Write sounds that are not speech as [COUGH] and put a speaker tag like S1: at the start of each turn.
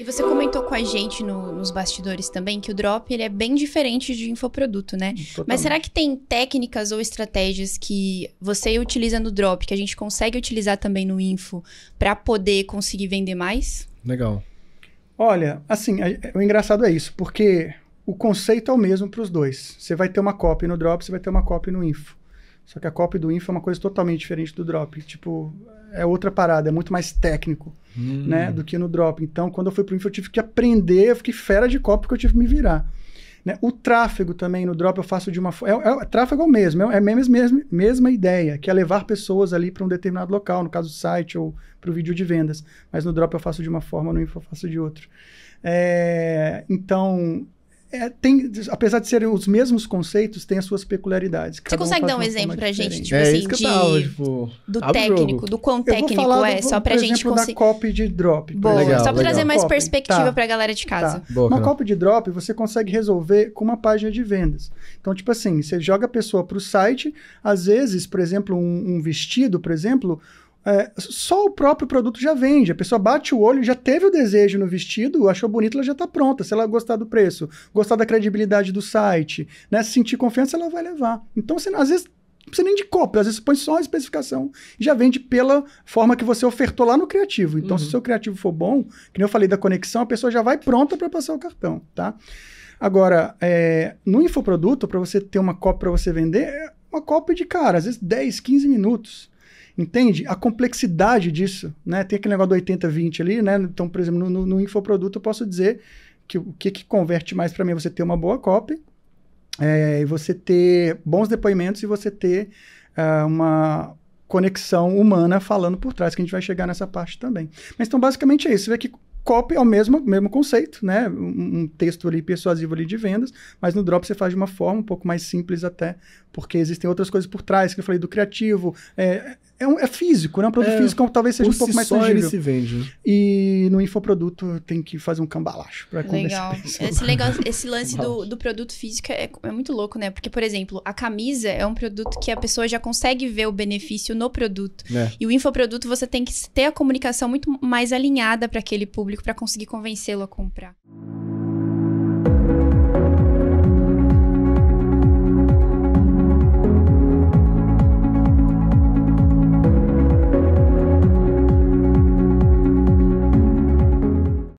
S1: E você comentou com a gente no, nos bastidores também que o drop ele é bem diferente de infoproduto, né?
S2: Totalmente. Mas será que
S1: tem técnicas ou estratégias que você utiliza no drop, que a gente consegue utilizar também no info, para poder conseguir vender mais?
S2: Legal. Olha, assim, o engraçado é isso, porque o conceito é o mesmo para os dois. Você vai ter uma copy no drop, você vai ter uma copy no info. Só que a copy do info é uma coisa totalmente diferente do drop. Tipo, é outra parada, é muito mais técnico, hum. né, do que no drop. Então, quando eu fui pro info, eu tive que aprender, eu fiquei fera de copo porque eu tive que me virar. Né? O tráfego também no drop eu faço de uma forma. É, é, tráfego é o mesmo, é a é mesma, mesma, mesma ideia, que é levar pessoas ali para um determinado local, no caso do site ou para o vídeo de vendas. Mas no drop eu faço de uma forma, no info eu faço de outro. É, então, é, tem, apesar de serem os mesmos conceitos, tem as suas peculiaridades. Você consegue dar um exemplo pra a gente, tipo é, assim, de, tava, tipo, do técnico, do quão técnico é, do, só pra a gente conseguir. da copy de drop. Boa, legal, só pra legal. trazer mais copy. perspectiva tá. pra galera de casa. Tá. Boa, uma cara. copy de drop você consegue resolver com uma página de vendas. Então, tipo assim, você joga a pessoa pro site, às vezes, por exemplo, um, um vestido, por exemplo, é, só o próprio produto já vende. A pessoa bate o olho, já teve o desejo no vestido, achou bonito, ela já está pronta. Se ela gostar do preço, gostar da credibilidade do site, né, se sentir confiança, ela vai levar. Então, você, às vezes, não precisa nem de cópia, às vezes põe só a especificação e já vende pela forma que você ofertou lá no criativo. Então, uhum. se o seu criativo for bom, que nem eu falei da conexão, a pessoa já vai pronta para passar o cartão, tá? Agora, é, no infoproduto, para você ter uma cópia para você vender, é uma cópia de cara, às vezes 10, 15 minutos. Entende? A complexidade disso, né? Tem aquele negócio do 80-20 ali, né? Então, por exemplo, no, no infoproduto eu posso dizer que o que, que converte mais para mim é você ter uma boa copy, é, você ter bons depoimentos e você ter é, uma conexão humana falando por trás, que a gente vai chegar nessa parte também. Mas então, basicamente é isso. Você vê que copy é o mesmo, mesmo conceito, né? Um, um, texto ali persuasivo ali de vendas, mas no drop você faz de uma forma um pouco mais simples até, porque existem outras coisas por trás, que eu falei do criativo, é, é, um, é físico, né? Um produto é, físico então, talvez seja um pouco mais tangível. Ele se vende. Né? E no infoproduto tem que fazer um cambalacho para Legal. Esse, negócio,
S1: [LAUGHS] esse lance do, do produto físico é, é muito louco, né? Porque, por exemplo, a camisa é um produto que a pessoa já consegue ver o benefício no produto. É. E o infoproduto você tem que ter a comunicação muito mais alinhada para aquele público para conseguir convencê-lo a comprar.